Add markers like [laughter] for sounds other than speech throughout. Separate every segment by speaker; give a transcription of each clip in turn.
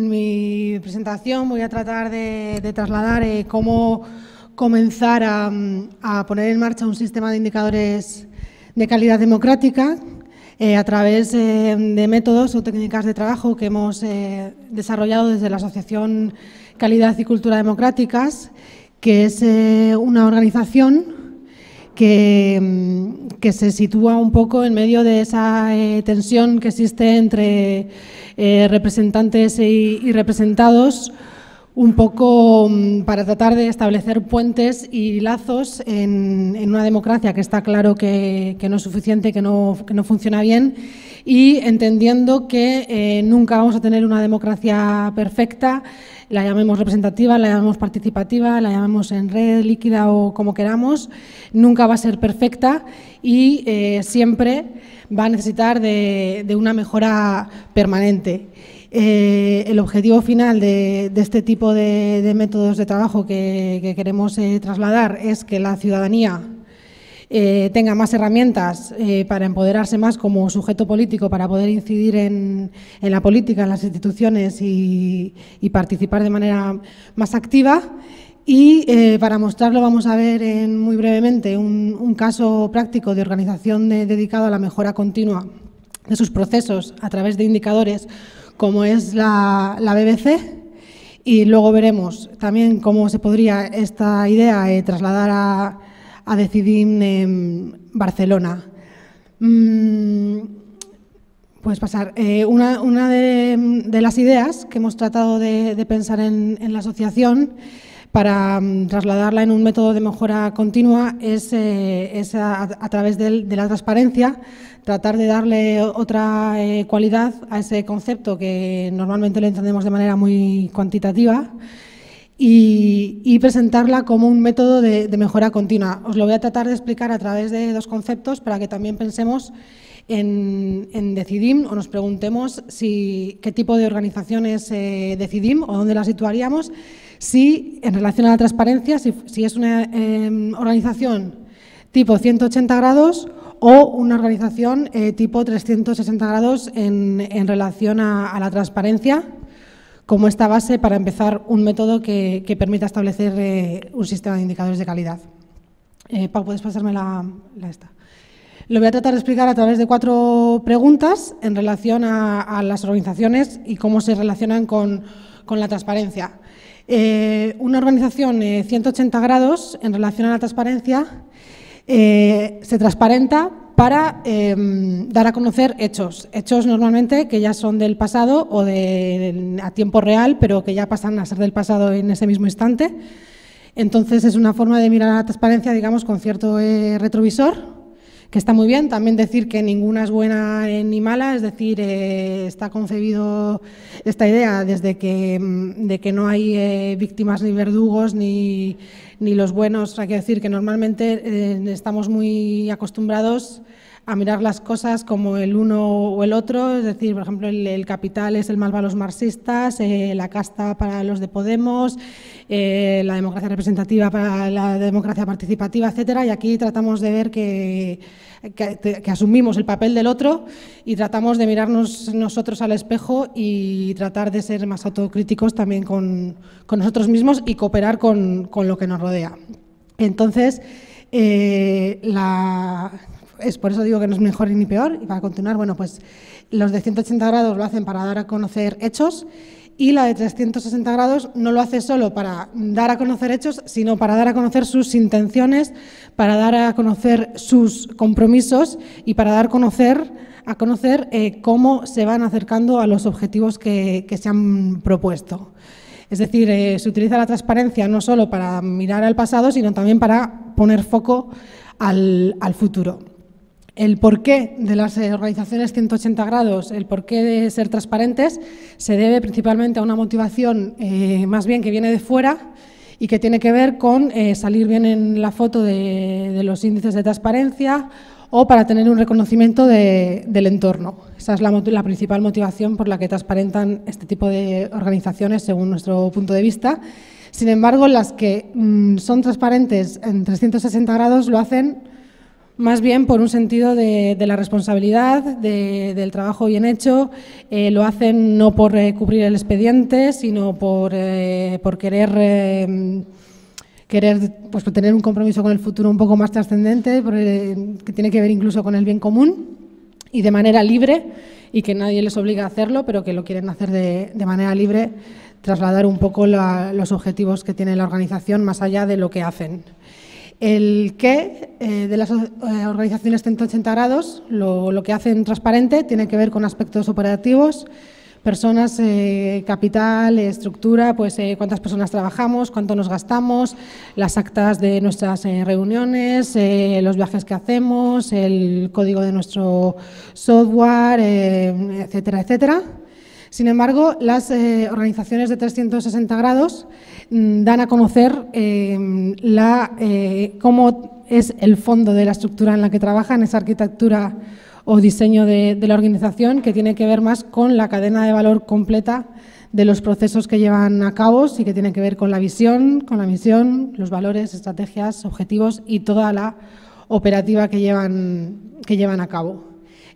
Speaker 1: En mi presentación voy a tratar de, trasladar eh, cómo comenzar a, poner en marcha un sistema de indicadores de calidad democrática eh, a través eh, de métodos o técnicas de trabajo que hemos desarrollado desde la Asociación Calidad y Cultura Democráticas, que es una organización Mm, que, se sitúa un poco en medio de esa eh, tensión que existe entre eh, representantes y, representados, un poco mm, para tratar de establecer puentes y lazos en, una democracia que está claro que, no es suficiente, que no, funciona bien, y entendiendo que eh, nunca vamos a tener una democracia perfecta la llamemos representativa, la llamemos participativa, la llamemos en red líquida o como queramos, nunca va a ser perfecta y eh, siempre va a necesitar de, una mejora permanente. Eh, el objetivo final de, este tipo de, métodos de trabajo que, queremos eh, trasladar es que la ciudadanía eh, tenga más herramientas eh, para empoderarse más como sujeto político, para poder incidir en, la política, en las instituciones y, participar de manera más activa. Y eh, para mostrarlo vamos a ver en, muy brevemente un, caso práctico de organización dedicado a la mejora continua de sus procesos a través de indicadores como es la, BBC, y luego veremos también cómo se podría esta idea trasladar a, a decidir em, Barcelona. Mm, puedes pasar. Eh, una, de, las ideas que hemos tratado de, pensar en, la asociación para mm, trasladarla en un método de mejora continua es, eh, a, través de, la transparencia, tratar de darle otra eh, cualidad a ese concepto que normalmente lo entendemos de manera muy cuantitativa y, presentarla como un método de, mejora continua. Os lo voy a tratar de explicar a través de dos conceptos para que también pensemos en, en Decidim o nos preguntemos qué tipo de organización es eh, Decidim o dónde la situaríamos, si en relación a la transparencia, si, es una em, organización tipo 180 grados o una organización eh, tipo 360 grados en, relación a la transparencia como esta base para empezar un método que, permita establecer eh, un sistema de indicadores de calidad. Eh, ¿puedes pasarme la, esta? Lo voy a tratar de explicar a través de cuatro preguntas en relación a, las organizaciones y cómo se relacionan con, la transparencia. Eh, una organización 180 grados en relación a la transparencia eh, se transparenta para em, dar a conocer hechos, hechos normalmente que ya son del pasado o a tiempo real, pero que ya pasan a ser del pasado en ese mismo instante. Entonces es una forma de mirar a la transparencia, digamos, con cierto eh, retrovisor que está muy bien. También decir que ninguna es buena eh, ni mala, es decir, eh, está concebido esta idea desde que, mm, de que no hay eh, víctimas ni verdugos ni, los buenos. Hay que decir que normalmente estamos muy acostumbrados a mirar las cosas como el uno o el otro, es decir, por ejemplo, el, capital es el mal para los marxistas, eh, la casta para los de Podemos, eh, la democracia representativa para la democracia participativa, etcétera, y aquí tratamos de ver que, asumimos el papel del otro y tratamos de mirarnos nosotros al espejo y tratar de ser más autocríticos también con, nosotros mismos y cooperar con, lo que nos rodea. Entonces, eh, la es por eso digo que no es mejor ni peor. Y para continuar, bueno, pues los de 180 grados lo hacen para dar a conocer hechos y la de 360 grados no lo hace solo para dar a conocer hechos, sino para dar a conocer sus intenciones, para dar a conocer sus compromisos y para dar conocer, a conocer eh, cómo se van acercando a los objetivos que, se han propuesto. Es decir, eh, se utiliza la transparencia no solo para mirar al pasado, sino también para poner foco al futuro el porqué de las organizaciones 180 grados, el porqué de ser transparentes, se debe principalmente a una motivación eh, más bien que viene de fuera y que tiene que ver con eh, salir bien en la foto de, los índices de transparencia o para tener un reconocimiento del entorno. Esa es la, la principal motivación por la que transparentan este tipo de organizaciones, según nuestro punto de vista. Sin embargo, las que mm, son transparentes en 360 grados lo hacen más bien por un sentido de, la responsabilidad, del trabajo bien hecho. Eh, lo hacen no por eh, cubrir el expediente, sino por, eh, querer, pues, tener un compromiso con el futuro un poco más trascendente, que tiene que ver incluso con el bien común y de manera libre, y que nadie les obliga a hacerlo, pero que lo quieren hacer de, manera libre, trasladar un poco los objetivos que tiene la organización más allá de lo que hacen. El qué eh, de las eh, organizaciones 180 grados, lo, que hacen transparente, tiene que ver con aspectos operativos, personas, eh, capital, estructura, pues cuántas personas trabajamos, cuánto nos gastamos, las actas de nuestras reuniones, los viajes que hacemos, el código de nuestro software, etcétera, etcétera. Sin embargo, las eh, organizaciones de 360 grados mm, dan a conocer em, eh, cómo es el fondo de la estructura en la que trabajan, esa arquitectura o diseño de, la organización, que tiene que ver más con la cadena de valor completa de los procesos que llevan a cabo y que tiene que ver con la visión, con la misión, los valores, estrategias, objetivos y toda la operativa que llevan, a cabo.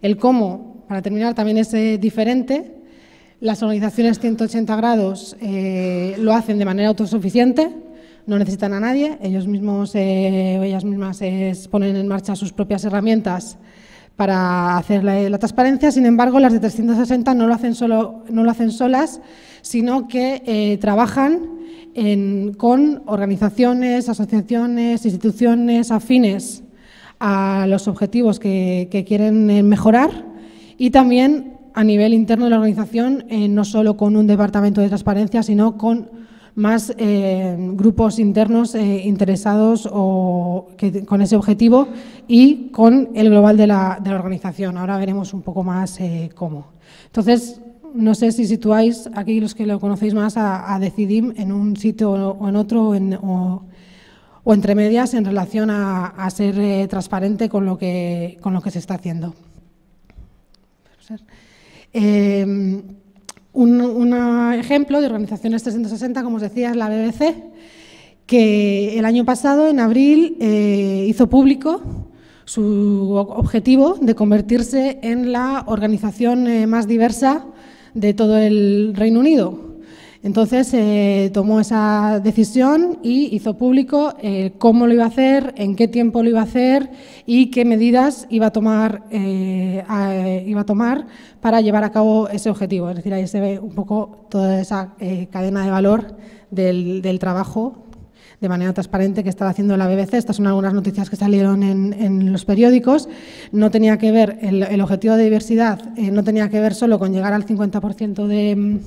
Speaker 1: El cómo, para terminar, también es eh, diferente las organizaciones 180 grados eh, lo hacen de manera autosuficiente, no necesitan a nadie, ellos mismos, eh, ellas mismas eh, ponen en marcha sus propias herramientas para hacer la, transparencia, sin embargo las de 360 no lo hacen, solo, no lo hacen solas, sino que trabajan con organizaciones, asociaciones, instituciones afines a los objetivos que, que quieren mejorar y también a nivel interno de la organización, eh, no solo con un departamento de transparencia, sino con más eh, grupos internos eh, interesados o con ese objetivo y con el global de la, de la organización. Ahora veremos un poco más cómo. Entonces, no sé si situáis aquí los que lo conocéis más a, a Decidim en un sitio o en otro o, entre medias en relación a, ser transparente con lo, que, con lo que se está haciendo. Eh, un, ejemplo de organizaciones 360, como os decía, es la BBC, que el año pasado, en abril, eh, hizo público su objetivo de convertirse en la organización eh, más diversa de todo el Reino Unido entonces eh, tomó esa decisión y hizo público eh, cómo lo iba a hacer, en qué tiempo lo iba a hacer y qué medidas iba a tomar, eh, para llevar a cabo ese objetivo. Es decir, ahí se ve un poco toda esa cadena de valor del, trabajo de manera transparente que estaba haciendo la BBC. Estas son algunas noticias que salieron en, los periódicos. No tenía que ver, el, objetivo de diversidad no tenía que ver solo con llegar al 50% de... Mm,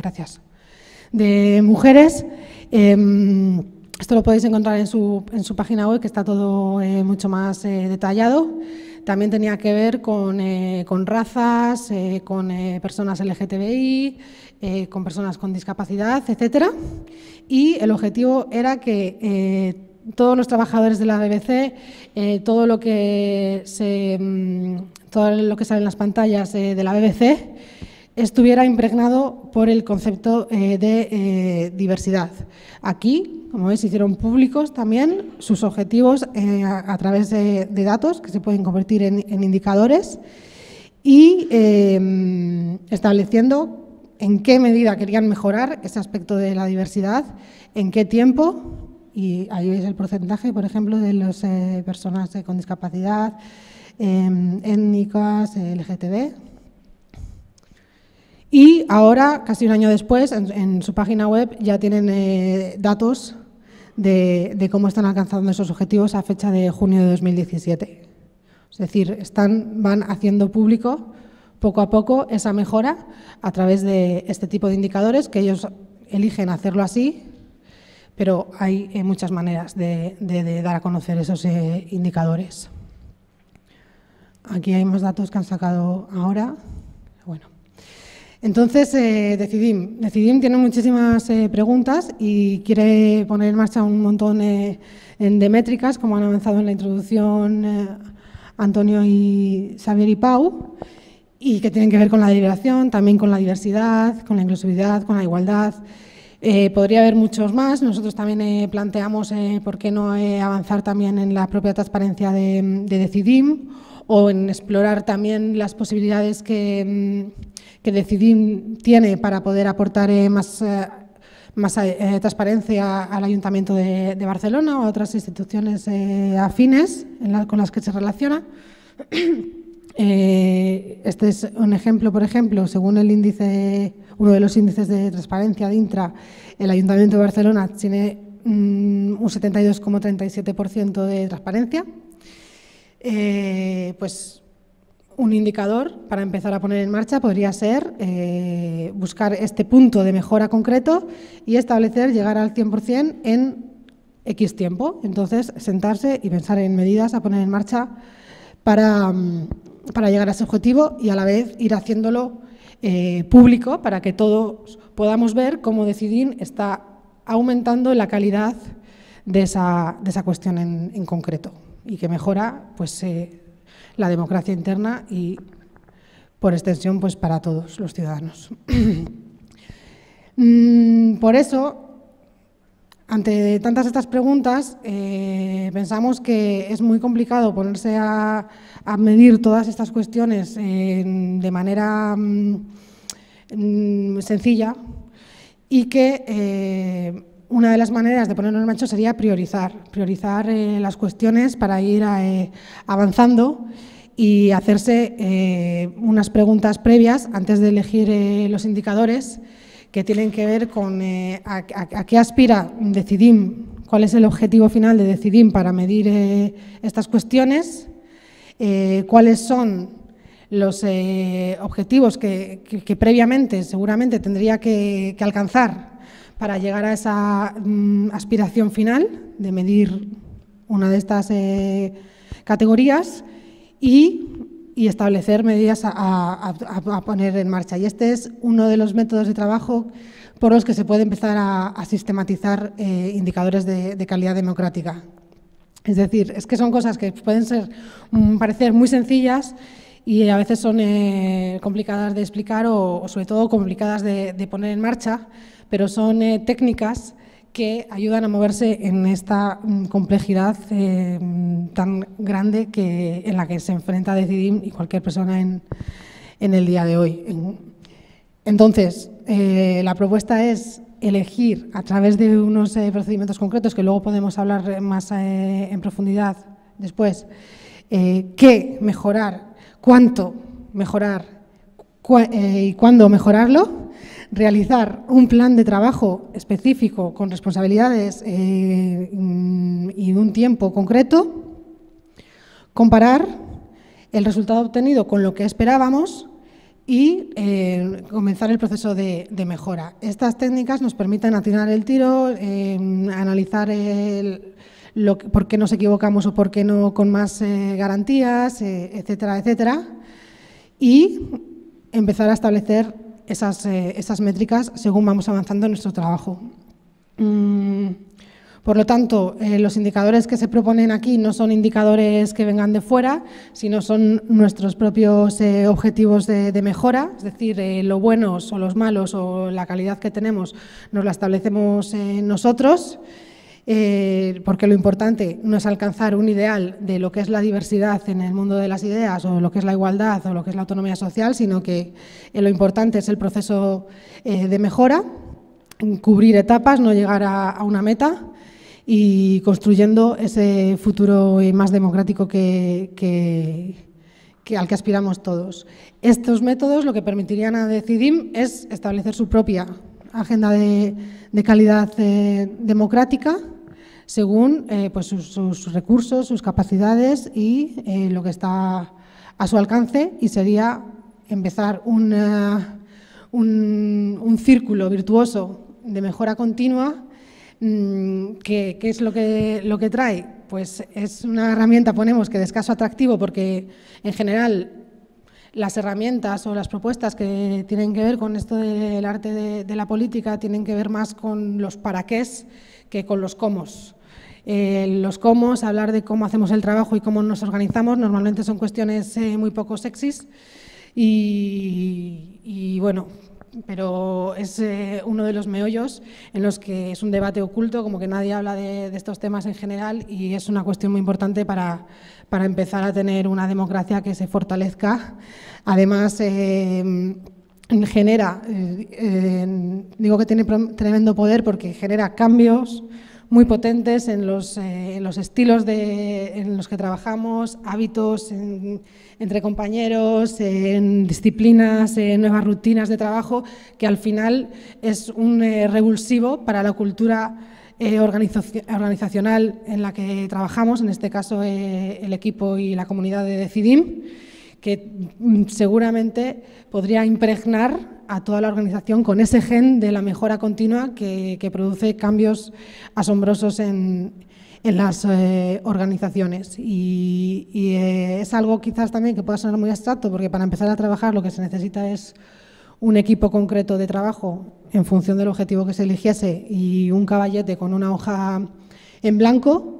Speaker 1: gracias de mujeres. Em, esto lo podéis encontrar en su, en su, página web, que está todo eh, mucho más eh, detallado. También tenía que ver con, eh, con razas, con personas LGTBI, con personas con discapacidad, etc. Y el objetivo era que todos los trabajadores de la BBC, todo lo que se, mm, todo lo que sale en las pantallas de la BBC, estuviera impregnado por el concepto eh, de eh, diversidad. Aquí, como veis, hicieron públicos también sus objetivos eh, a, través de, datos que se pueden convertir en, en indicadores y em, estableciendo en qué medida querían mejorar ese aspecto de la diversidad, en qué tiempo, y ahí veis el porcentaje, por ejemplo, de las personas con discapacidad, em, étnicas, LGTB, y ahora, casi un año después, en, su página web ya tienen eh, datos de, cómo están alcanzando esos objetivos a fecha de junio de 2017. Es decir, están, van haciendo público poco a poco esa mejora a través de este tipo de indicadores que ellos eligen hacerlo así, pero hay eh, muchas maneras de, dar a conocer esos eh, indicadores. Aquí hay más datos que han sacado ahora. Bueno. Entonces, eh, Decidim. Decidim tiene muchísimas eh, preguntas y quiere poner en marcha un montón eh, de métricas, como han avanzado en la introducción eh, Antonio y Xavier y Pau, y que tienen que ver con la deliberación, también con la diversidad, con la inclusividad, con la igualdad. podría haber muchos más. Nosotros también planteamos por qué no avanzar también en la propia transparencia de Decidim o en explorar también las posibilidades que, mm, Decidim tiene para poder aportar eh, más, eh, eh, transparencia al Ayuntamiento de, Barcelona o a otras instituciones afines con las que se relaciona. [clears throat] este es un ejemplo, por ejemplo, según el índice, uno de los índices de transparencia de Intra, el Ayuntamiento de Barcelona tiene mm, un 72,37% de transparencia eh, pues un indicador para empezar a poner en marcha podría ser eh, buscar este punto de mejora concreto y establecer llegar al 100% en X tiempo. Entonces, sentarse y pensar en medidas a poner en marcha para, mm, llegar a ese objetivo y a la vez ir haciéndolo eh, público para que todos podamos ver cómo Decidim está aumentando la calidad de esa, esa cuestión en concreto y que mejora pues, eh, la democracia interna y, por extensión, pues, para todos los ciudadanos. [clears throat] Mm, por eso, ante tantas estas preguntas, eh, pensamos que es muy complicado ponerse a, medir todas estas cuestiones eh, de manera mm, mm, sencilla y que una de las maneras de ponernos en marcha sería priorizar, priorizar eh, las cuestiones para ir eh, avanzando y hacerse eh, unas preguntas previas antes de elegir los indicadores que tienen que ver con a, qué aspira Decidim, cuál es el objetivo final de Decidim para medir estas cuestiones, cuáles son los objetivos que, previamente seguramente tendría que alcanzar para llegar a esa mm, aspiración final de medir una de estas eh, categorías y, establecer medidas a, poner en marcha. Y este es uno de los métodos de trabajo por los que se puede empezar a, sistematizar eh, indicadores de, calidad democrática. Es decir, es que son cosas que pueden ser, mm, parecer muy sencillas y a veces son eh, complicadas de explicar o, sobre todo complicadas de poner en marcha, pero son eh, técnicas que ayudan a moverse en esta mm, complejidad eh, tan grande en la que se enfrenta Decidim y cualquier persona en, el día de hoy. Entonces, eh, la propuesta es elegir a través de unos procedimientos concretos que luego podemos hablar más en profundidad después, qué mejorar, cuánto mejorar y cuándo mejorarlo realizar un plan de trabajo específico con responsabilidades eh, mm, y un tiempo concreto, comparar el resultado obtenido con lo que esperábamos y eh, comenzar el proceso de, mejora. Estas técnicas nos permiten atinar el tiro, eh, analizar por qué nos equivocamos o por qué no con más garantías, etcétera, etcétera, y empezar a establecer esas, eh, esas métricas según vamos avanzando en nuestro trabajo. Mm, por lo tanto, eh, los indicadores que se proponen aquí no son indicadores que vengan de fuera, sino son nuestros propios eh, objetivos de, mejora, es decir, lo buenos o los malos o la calidad que tenemos nos la establecemos nosotros. Eh, porque lo importante no es alcanzar un ideal de lo que es la diversidad en el mundo de las ideas o lo que es la igualdad o lo que es la autonomía social, sino que eh, lo importante es el proceso eh, de mejora, cubrir etapas, no llegar a, una meta y construyendo ese futuro más democrático que, al que aspiramos todos. Estos métodos lo que permitirían a Decidim es establecer su propia agenda de calidad democrática según eh, pues, sus, recursos, sus capacidades y eh, lo que está a su alcance y sería empezar un, eh, círculo virtuoso de mejora continua. Mm, ¿Qué, es lo que, lo que trae? Pues es una herramienta, ponemos, que de escaso atractivo porque en general las herramientas o las propuestas que tienen que ver con esto del arte de, de la política tienen que ver más con los paraqués que con los comos. Eh, los comos, hablar de cómo hacemos el trabajo y cómo nos organizamos, normalmente son cuestiones eh, muy poco sexys y, bueno, pero es eh, uno de los meollos en los que es un debate oculto, como que nadie habla de, estos temas en general y es una cuestión muy importante para, para empezar a tener una democracia que se fortalezca. Además, genera, eh, digo que tiene tremendo poder porque genera cambios muy potentes en los, eh, estilos en los que trabajamos, hábitos entre compañeros, en disciplinas, en nuevas rutinas de trabajo, que al final es un eh, revulsivo para la cultura organizacional en la que trabajamos, en este caso el equipo y la comunidad de Decidim que mm, seguramente podría impregnar a toda la organización con ese gen de la mejora continua que, produce cambios asombrosos en, las eh, organizaciones. Y, eh, es algo quizás también que pueda sonar muy abstracto, porque para empezar a trabajar lo que se necesita es un equipo concreto de trabajo en función del objetivo que se eligiese y un caballete con una hoja en blanco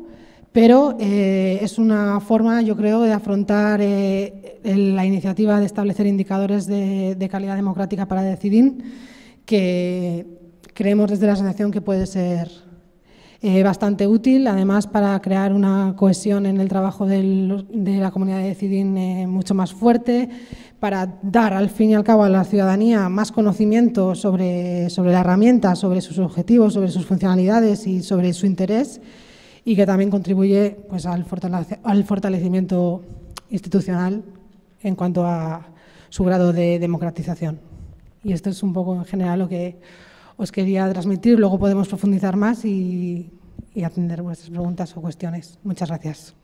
Speaker 1: pero eh, es una forma, yo creo, de afrontar eh, la iniciativa de establecer indicadores de, calidad democrática para decidir, que creemos desde la asociación que puede ser eh, bastante útil, además para crear una cohesión en el trabajo de la comunidad de Decidin mucho más fuerte, para dar al fin y al cabo a la ciudadanía más conocimiento sobre la herramienta, sobre sus objetivos, sobre sus funcionalidades y sobre su interés y que también contribuye pues, al, fortalecimiento institucional en cuanto a su grado de democratización. Y esto es un poco en general lo que os quería transmitir. Luego podemos profundizar más y atender vuestras preguntas o cuestiones. Muchas gracias.